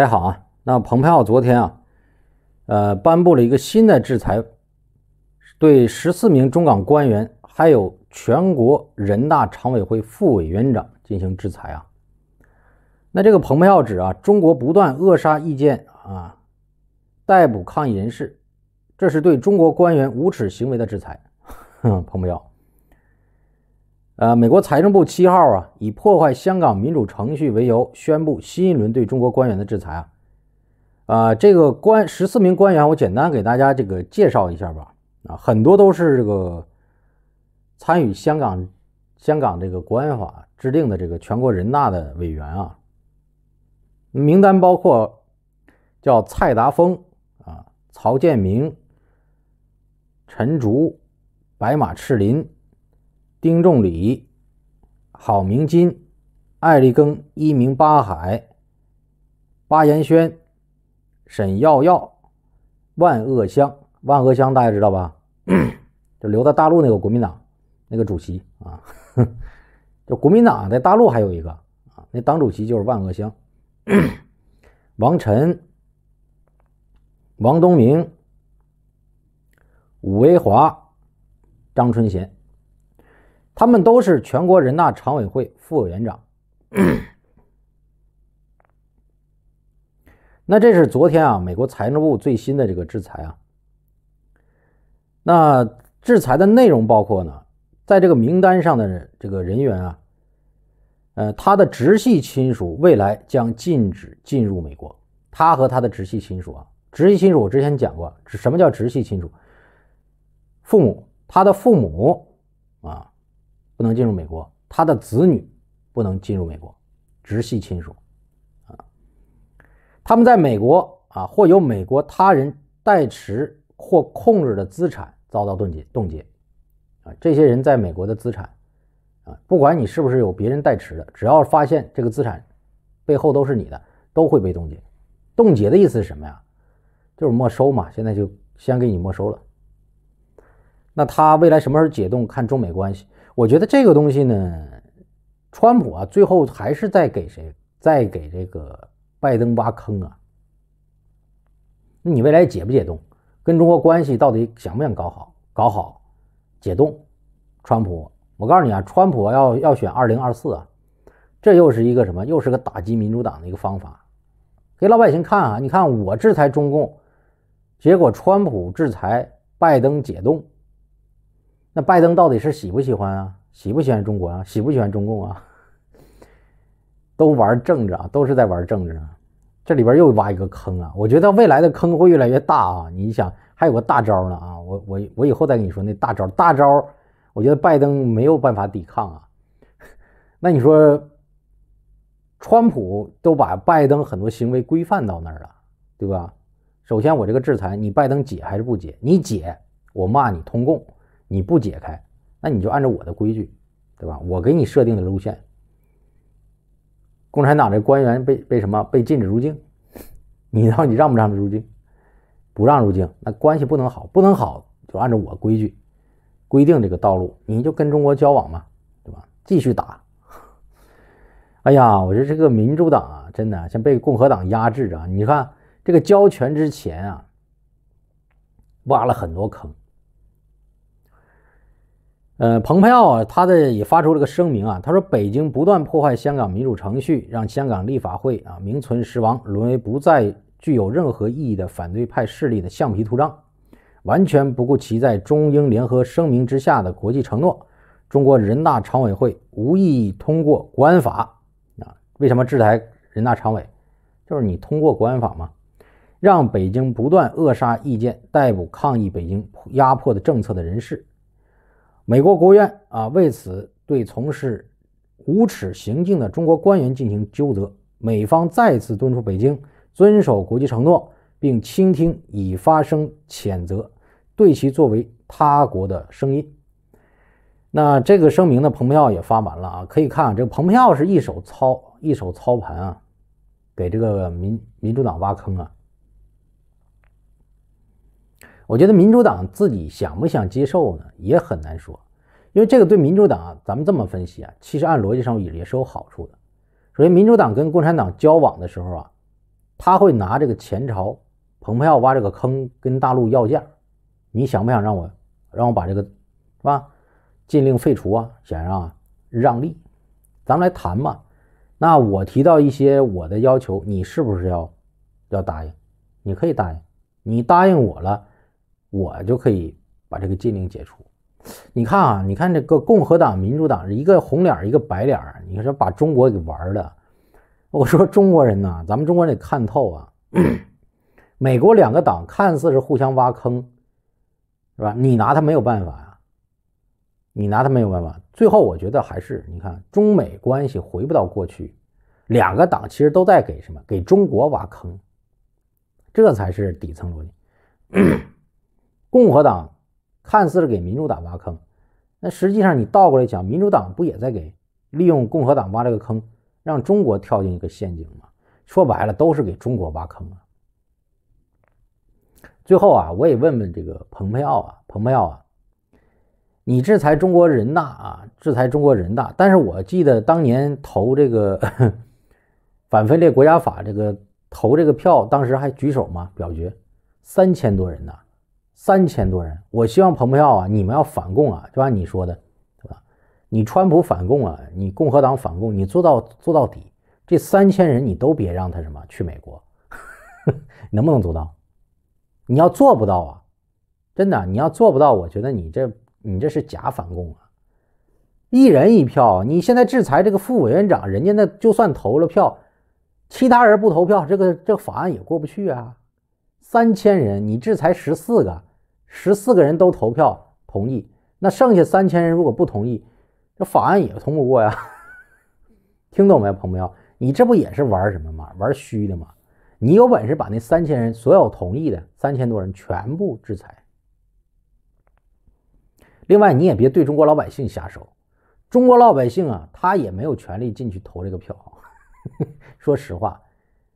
大家好啊，那蓬佩奥昨天啊，呃，颁布了一个新的制裁，对十四名中港官员还有全国人大常委会副委员长进行制裁啊。那这个蓬佩奥指啊，中国不断扼杀意见啊，逮捕抗议人士，这是对中国官员无耻行为的制裁，哼，蓬佩奥。呃，美国财政部七号啊，以破坏香港民主程序为由，宣布新一轮对中国官员的制裁啊。啊，这个官十四名官员，我简单给大家这个介绍一下吧。啊，很多都是这个参与香港香港这个国安法制定的这个全国人大的委员啊。名单包括叫蔡达峰啊、曹建明、陈竺、白马赤林。丁仲礼、郝明金、艾立更、一名巴海、巴彦轩、沈耀耀、万恶湘。万恶湘大家知道吧？就留在大陆那个国民党那个主席啊。就国民党在大陆还有一个啊，那党主席就是万恶湘。王晨、王东明、武维华、张春贤。他们都是全国人大常委会副委员长。那这是昨天啊，美国财政部最新的这个制裁啊。那制裁的内容包括呢，在这个名单上的这个人员啊，呃，他的直系亲属未来将禁止进入美国。他和他的直系亲属啊，直系亲属我之前讲过，什么叫直系亲属？父母，他的父母啊。不能进入美国，他的子女不能进入美国，直系亲属，啊，他们在美国啊，或由美国他人代持或控制的资产遭到冻结冻结，啊，这些人在美国的资产，啊，不管你是不是有别人代持的，只要发现这个资产背后都是你的，都会被冻结。冻结的意思是什么呀？就是没收嘛，现在就先给你没收了。那他未来什么时候解冻，看中美关系。我觉得这个东西呢，川普啊，最后还是在给谁，在给这个拜登挖坑啊？那你未来解不解冻？跟中国关系到底想不想搞好？搞好解冻？川普，我告诉你啊，川普要要选二零二四啊，这又是一个什么？又是个打击民主党的一个方法，给老百姓看啊！你看我制裁中共，结果川普制裁拜登解冻。那拜登到底是喜不喜欢啊？喜不喜欢中国啊？喜不喜欢中共啊？都玩政治啊，都是在玩政治，啊。这里边又挖一个坑啊！我觉得未来的坑会越来越大啊！你想还有个大招呢啊！我我我以后再跟你说那大招，大招，我觉得拜登没有办法抵抗啊。那你说，川普都把拜登很多行为规范到那儿了，对吧？首先，我这个制裁，你拜登解还是不解？你解，我骂你通共。你不解开，那你就按照我的规矩，对吧？我给你设定的路线。共产党这官员被被什么被禁止入境？你到底让不让入境？不让入境，那关系不能好，不能好就按照我规矩规定这个道路，你就跟中国交往嘛，对吧？继续打。哎呀，我觉得这个民主党啊，真的像被共和党压制着。你看这个交权之前啊，挖了很多坑。呃，蓬佩奥啊，他的也发出了个声明啊，他说北京不断破坏香港民主程序，让香港立法会啊名存实亡，沦为不再具有任何意义的反对派势力的橡皮图章，完全不顾其在中英联合声明之下的国际承诺。中国人大常委会无异议通过国安法啊？为什么制裁人大常委？就是你通过国安法嘛，让北京不断扼杀意见，逮捕抗议北京压迫的政策的人士。美国国务院啊，为此对从事无耻行径的中国官员进行纠责。美方再次敦促北京遵守国际承诺，并倾听已发生谴责，对其作为他国的声音。那这个声明呢，蓬佩奥也发完了啊，可以看啊，这个蓬佩奥是一手操一手操盘啊，给这个民民主党挖坑啊。我觉得民主党自己想不想接受呢，也很难说，因为这个对民主党，咱们这么分析啊，其实按逻辑上也也是有好处的。首先，民主党跟共产党交往的时候啊，他会拿这个前朝蓬佩奥挖这个坑，跟大陆要价，你想不想让我让我把这个是吧禁令废除啊？想让让利，咱们来谈嘛。那我提到一些我的要求，你是不是要要答应？你可以答应，你答应我了。我就可以把这个禁令解除。你看啊，你看这个共和党、民主党，一个红脸一个白脸你说把中国给玩的。我说中国人呢，咱们中国人得看透啊。美国两个党看似是互相挖坑，是吧？你拿他没有办法呀，你拿他没有办法。最后我觉得还是，你看中美关系回不到过去，两个党其实都在给什么？给中国挖坑，这才是底层逻辑。共和党看似是给民主党挖坑，那实际上你倒过来讲，民主党不也在给利用共和党挖这个坑，让中国跳进一个陷阱吗？说白了，都是给中国挖坑啊。最后啊，我也问问这个蓬佩奥啊，蓬佩奥啊，你制裁中国人大啊，制裁中国人大，但是我记得当年投这个 反分裂国家法这个投这个票，当时还举手吗？表决三千多人呢。三千多人，我希望蓬佩奥啊，你们要反共啊，就按你说的，对吧？你川普反共啊，你共和党反共，你做到做到底，这三千人你都别让他什么去美国，能不能做到？你要做不到啊，真的你要做不到，我觉得你这你这是假反共啊！一人一票，你现在制裁这个副委员长，人家那就算投了票，其他人不投票，这个这个法案也过不去啊！三千人，你制裁十四个。十四个人都投票同意，那剩下三千人如果不同意，这法案也通不过呀。听懂没，彭友？你这不也是玩什么吗？玩虚的吗？你有本事把那三千人所有同意的三千多人全部制裁。另外，你也别对中国老百姓下手。中国老百姓啊，他也没有权利进去投这个票。说实话，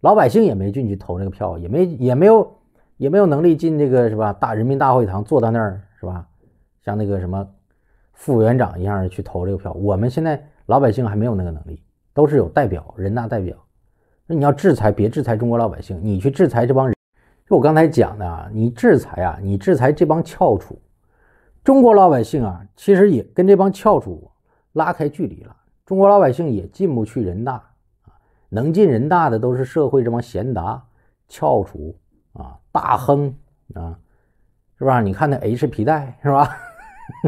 老百姓也没进去投这个票，也没也没有。也没有能力进这个是吧？大人民大会堂坐到那儿是吧？像那个什么副委员长一样的去投这个票。我们现在老百姓还没有那个能力，都是有代表，人大代表。那你要制裁，别制裁中国老百姓，你去制裁这帮人。就我刚才讲的啊，你制裁啊，你制裁这帮翘楚，中国老百姓啊，其实也跟这帮翘楚拉开距离了。中国老百姓也进不去人大，能进人大的都是社会这帮贤达翘楚。大亨啊，是吧？你看那 H 皮带是吧？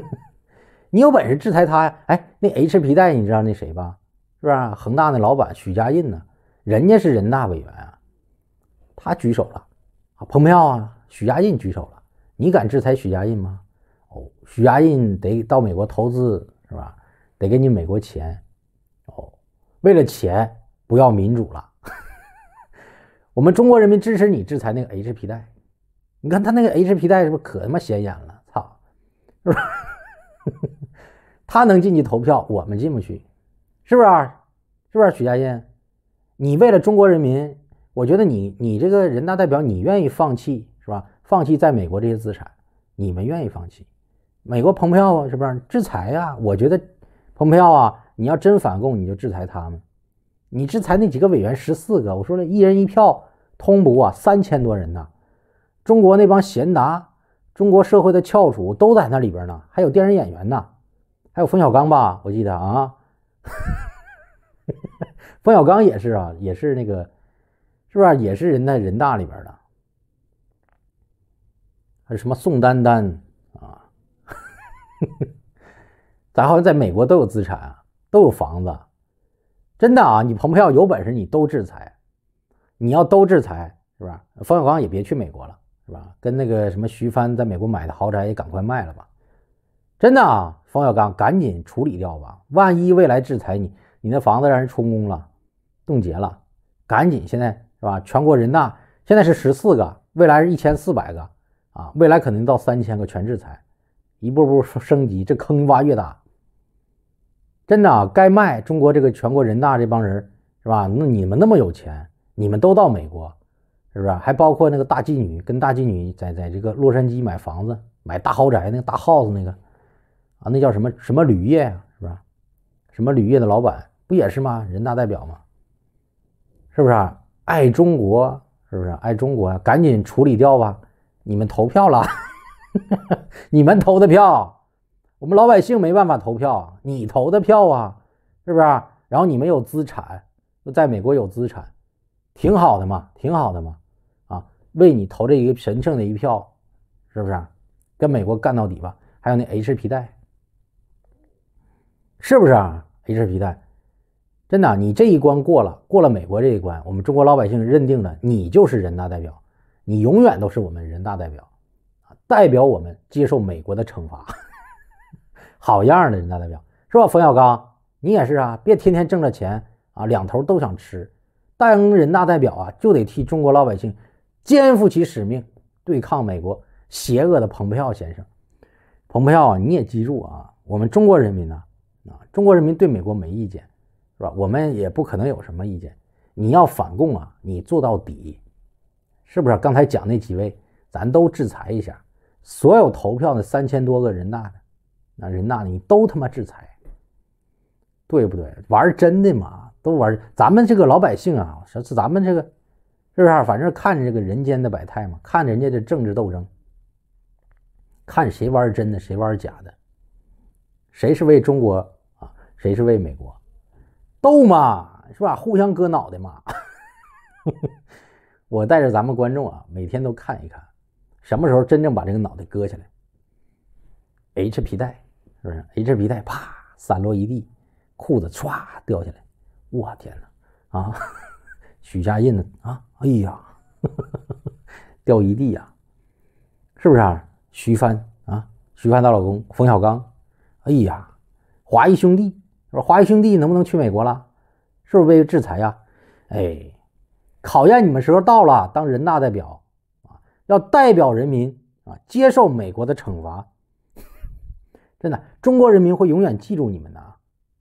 你有本事制裁他呀？哎，那 H 皮带你知道那谁吧？是不是恒大那老板许家印呢？人家是人大委员啊，他举手了啊，捧票啊，许家印举手了。你敢制裁许家印吗？哦，许家印得到美国投资是吧？得给你美国钱哦。为了钱不要民主了。我们中国人民支持你制裁那个 H 皮带，你看他那个 H 皮带是不是可他妈显眼了，操，是吧？他能进去投票，我们进不去，是不是？是不是许家印？你为了中国人民，我觉得你你这个人大代表，你愿意放弃是吧？放弃在美国这些资产，你们愿意放弃？美国蓬佩啊，是不是制裁啊？我觉得蓬佩奥啊，你要真反共，你就制裁他们，你制裁那几个委员十四个，我说了一人一票。通不啊，三千多人呢，中国那帮贤达，中国社会的翘楚都在那里边呢，还有电影演员呢，还有冯小刚吧，我记得啊，冯小刚也是啊，也是那个，是不是？也是人在人大里边的，还有什么宋丹丹啊，咱好像在美国都有资产，都有房子？真的啊，你蓬佩奥有本事你都制裁。你要都制裁，是吧？冯小刚也别去美国了，是吧？跟那个什么徐帆在美国买的豪宅也赶快卖了吧！真的啊，冯小刚赶紧处理掉吧！万一未来制裁你，你那房子让人充公了、冻结了，赶紧现在是吧？全国人大现在是十四个，未来是一千四百个，啊，未来可能到三千个全制裁，一步步升级，这坑挖越大。真的啊，该卖中国这个全国人大这帮人是吧？那你们那么有钱？你们都到美国，是不是？还包括那个大妓女，跟大妓女在在这个洛杉矶买房子、买大豪宅那个大 house 那个，啊，那叫什么什么铝业不是吧？什么铝业的老板不也是吗？人大代表吗？是不是？爱中国，是不是爱中国赶紧处理掉吧！你们投票了，你们投的票，我们老百姓没办法投票你投的票啊，是不是？然后你们有资产，在美国有资产。挺好的嘛，挺好的嘛，啊，为你投这一个神圣的一票，是不是？跟美国干到底吧。还有那 H 皮带，是不是啊？H 皮带，真的，你这一关过了，过了美国这一关，我们中国老百姓认定了你就是人大代表，你永远都是我们人大代表，代表我们接受美国的惩罚。好样的，人大代表，是吧？冯小刚，你也是啊，别天天挣着钱啊，两头都想吃。当人大代表啊，就得替中国老百姓肩负起使命，对抗美国邪恶的蓬佩奥先生。蓬佩奥啊，你也记住啊，我们中国人民呢，啊，中国人民对美国没意见，是吧？我们也不可能有什么意见。你要反共啊，你做到底，是不是？刚才讲那几位，咱都制裁一下，所有投票的三千多个人大的，那人大你都他妈制裁，对不对？玩真的嘛？都玩，咱们这个老百姓啊，是咱们这个，是不是？反正看着这个人间的百态嘛，看人家的政治斗争，看谁玩真的，谁玩假的，谁是为中国啊，谁是为美国，斗嘛，是吧？互相割脑袋嘛。我带着咱们观众啊，每天都看一看，什么时候真正把这个脑袋割下来？H 皮带是不是？H 皮带啪散落一地，裤子唰掉下来。我天哪，啊，许家印的啊，哎呀，掉一地呀，是不是？啊？徐帆啊，徐帆她老公冯小刚，哎呀，华谊兄弟说华谊兄弟能不能去美国了？是不是被制裁呀？哎，考验你们时候到了，当人大代表啊，要代表人民啊，接受美国的惩罚。真的，中国人民会永远记住你们的。啊。